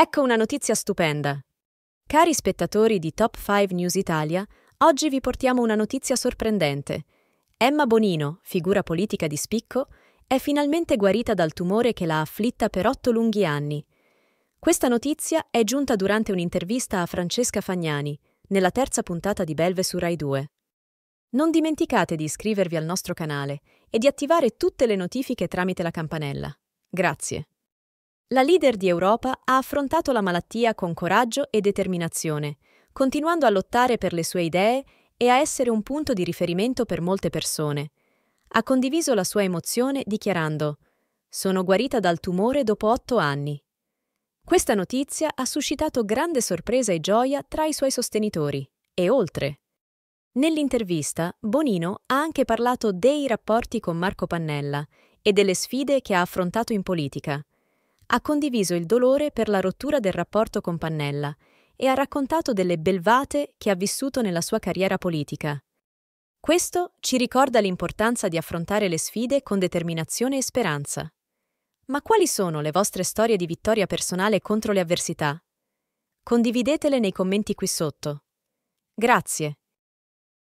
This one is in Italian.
Ecco una notizia stupenda. Cari spettatori di Top 5 News Italia, oggi vi portiamo una notizia sorprendente. Emma Bonino, figura politica di spicco, è finalmente guarita dal tumore che l'ha afflitta per otto lunghi anni. Questa notizia è giunta durante un'intervista a Francesca Fagnani, nella terza puntata di Belve su Rai 2. Non dimenticate di iscrivervi al nostro canale e di attivare tutte le notifiche tramite la campanella. Grazie. La leader di Europa ha affrontato la malattia con coraggio e determinazione, continuando a lottare per le sue idee e a essere un punto di riferimento per molte persone. Ha condiviso la sua emozione dichiarando Sono guarita dal tumore dopo otto anni. Questa notizia ha suscitato grande sorpresa e gioia tra i suoi sostenitori, e oltre. Nell'intervista, Bonino ha anche parlato dei rapporti con Marco Pannella e delle sfide che ha affrontato in politica – ha condiviso il dolore per la rottura del rapporto con Pannella e ha raccontato delle belvate che ha vissuto nella sua carriera politica. Questo ci ricorda l'importanza di affrontare le sfide con determinazione e speranza. Ma quali sono le vostre storie di vittoria personale contro le avversità? Condividetele nei commenti qui sotto. Grazie.